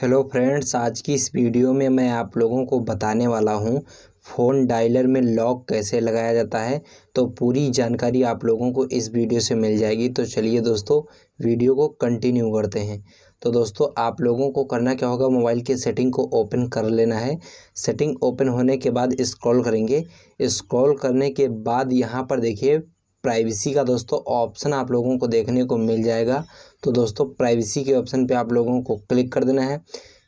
hello friends आज की इस वीडियो में मैं आप लोगों को बताने वाला हूँ फ़ोन डायलर में लॉक कैसे लगाया जाता है तो पूरी जानकारी आप लोगों को इस वीडियो से मिल जाएगी तो चलिए दोस्तों वीडियो को कंटिन्यू करते हैं तो दोस्तों आप लोगों को करना क्या होगा मोबाइल के सेटिंग को ओपन कर लेना है सेटिंग ओपन होने के बाद इस्क्रॉल करेंगे इस्क्रॉल करने के बाद यहाँ पर देखिए प्राइवेसी का दोस्तों ऑप्शन आप लोगों को देखने को मिल जाएगा तो दोस्तों प्राइवेसी के ऑप्शन पे आप लोगों को क्लिक कर देना है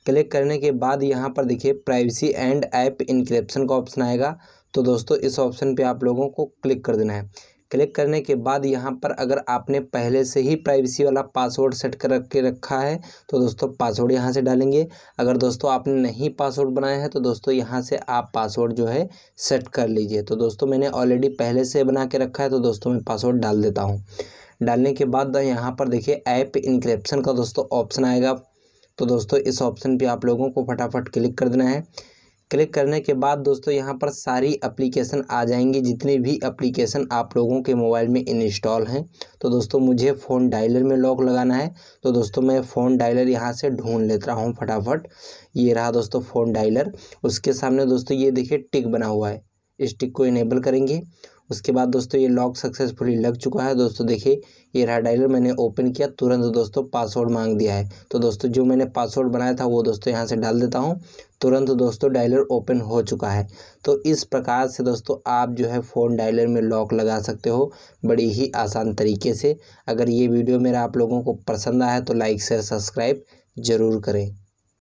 क्लिक करने के बाद यहाँ पर देखिए प्राइवेसी एंड ऐप इनक्रिप्शन का ऑप्शन आएगा तो दोस्तों इस ऑप्शन पे आप लोगों को क्लिक कर देना है क्लिक करने के बाद यहाँ पर अगर आपने पहले से ही प्राइवेसी वाला पासवर्ड सेट कर रख के रखा है तो दोस्तों पासवर्ड यहाँ से डालेंगे अगर दोस्तों आपने नहीं पासवर्ड बनाया है तो दोस्तों यहाँ से आप पासवर्ड जो है सेट कर लीजिए तो दोस्तों मैंने ऑलरेडी पहले से बना के रखा है तो दोस्तों मैं पासवर्ड डाल देता हूँ डालने के बाद यहाँ पर देखिए ऐप इंक्रिप्शन का दोस्तों ऑप्शन आएगा तो दोस्तों इस ऑप्शन पर आप लोगों को फटाफट क्लिक कर देना है क्लिक करने के बाद दोस्तों यहाँ पर सारी एप्लीकेशन आ जाएंगी जितनी भी एप्लीकेशन आप लोगों के मोबाइल में इंस्टॉल हैं तो दोस्तों मुझे फ़ोन डायलर में लॉक लगाना है तो दोस्तों मैं फ़ोन डायलर यहाँ से ढूंढ लेता हूँ फटाफट ये रहा दोस्तों फ़ोन डायलर उसके सामने दोस्तों ये देखिए टिक बना हुआ है इस टिक को इनेबल करेंगे उसके बाद दोस्तों ये लॉक सक्सेसफुली लग चुका है दोस्तों देखिए ये रहा डायलर मैंने ओपन किया तुरंत दोस्तों पासवर्ड मांग दिया है तो दोस्तों जो मैंने पासवर्ड बनाया था वो दोस्तों यहाँ से डाल देता हूँ तुरंत दोस्तों डायलर ओपन हो चुका है तो इस प्रकार से दोस्तों आप जो है फ़ोन डायलर में लॉक लगा सकते हो बड़ी ही आसान तरीके से अगर ये वीडियो मेरा आप लोगों को पसंद आया तो लाइक शेयर सब्सक्राइब ज़रूर करें